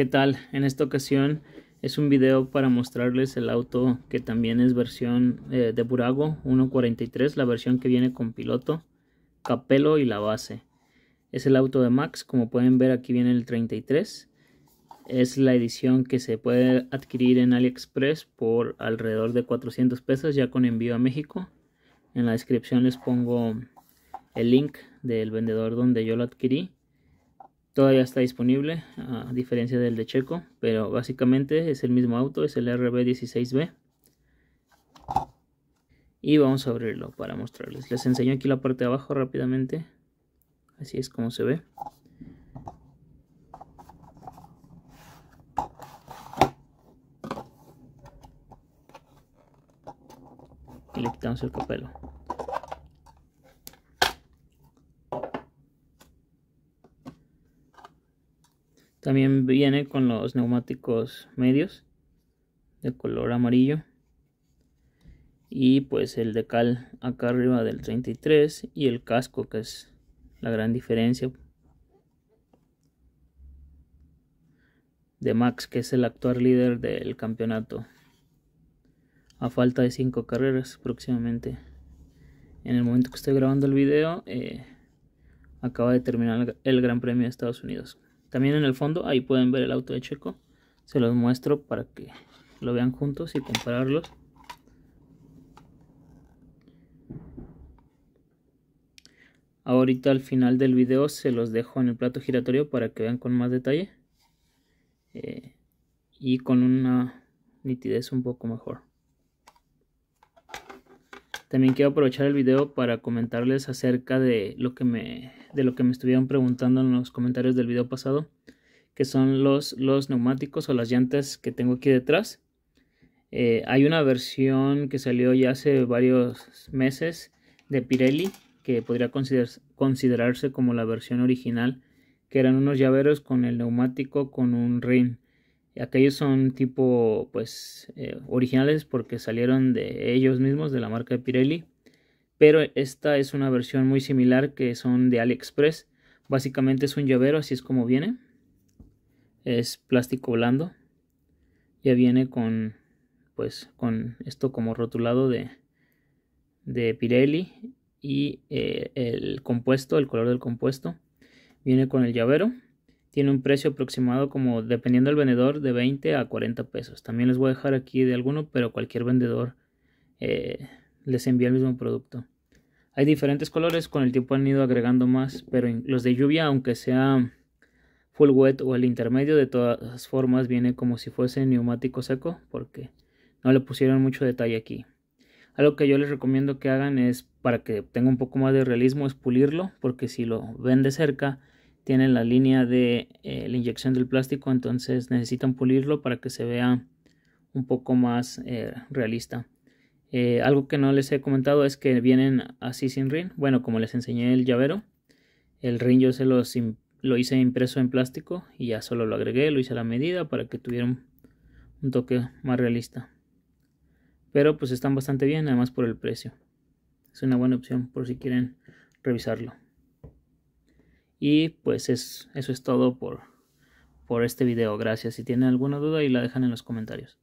¿Qué tal? En esta ocasión es un video para mostrarles el auto que también es versión eh, de Burago 1.43, la versión que viene con piloto, capelo y la base. Es el auto de Max, como pueden ver aquí viene el 33. Es la edición que se puede adquirir en AliExpress por alrededor de 400 pesos ya con envío a México. En la descripción les pongo el link del vendedor donde yo lo adquirí Todavía está disponible, a diferencia del de Checo, pero básicamente es el mismo auto, es el RB16B. Y vamos a abrirlo para mostrarles. Les enseño aquí la parte de abajo rápidamente. Así es como se ve. Y le quitamos el capelo. También viene con los neumáticos medios de color amarillo. Y pues el decal acá arriba del 33 y el casco que es la gran diferencia de Max que es el actual líder del campeonato a falta de 5 carreras próximamente. En el momento que estoy grabando el video, eh, acaba de terminar el Gran Premio de Estados Unidos. También en el fondo, ahí pueden ver el auto de Checo. Se los muestro para que lo vean juntos y compararlos. Ahorita al final del video se los dejo en el plato giratorio para que vean con más detalle. Eh, y con una nitidez un poco mejor. También quiero aprovechar el video para comentarles acerca de lo que me, de lo que me estuvieron preguntando en los comentarios del video pasado, que son los, los neumáticos o las llantas que tengo aquí detrás. Eh, hay una versión que salió ya hace varios meses de Pirelli que podría considerarse como la versión original, que eran unos llaveros con el neumático con un ring. Aquellos son tipo, pues, eh, originales porque salieron de ellos mismos, de la marca de Pirelli. Pero esta es una versión muy similar que son de AliExpress. Básicamente es un llavero, así es como viene. Es plástico blando. Ya viene con, pues, con esto como rotulado de, de Pirelli. Y eh, el compuesto, el color del compuesto. Viene con el llavero tiene un precio aproximado como dependiendo del vendedor de 20 a 40 pesos. También les voy a dejar aquí de alguno, pero cualquier vendedor eh, les envía el mismo producto. Hay diferentes colores, con el tiempo han ido agregando más, pero los de lluvia, aunque sea full wet o el intermedio, de todas formas viene como si fuese neumático seco, porque no le pusieron mucho detalle aquí. Algo que yo les recomiendo que hagan es, para que tenga un poco más de realismo, es pulirlo, porque si lo ven de cerca, tienen la línea de eh, la inyección del plástico, entonces necesitan pulirlo para que se vea un poco más eh, realista. Eh, algo que no les he comentado es que vienen así sin ring. Bueno, como les enseñé el llavero, el ring yo se los lo hice impreso en plástico y ya solo lo agregué, lo hice a la medida para que tuvieran un toque más realista. Pero pues están bastante bien, además por el precio. Es una buena opción por si quieren revisarlo. Y pues es, eso es todo por, por este video. Gracias. Si tienen alguna duda y la dejan en los comentarios.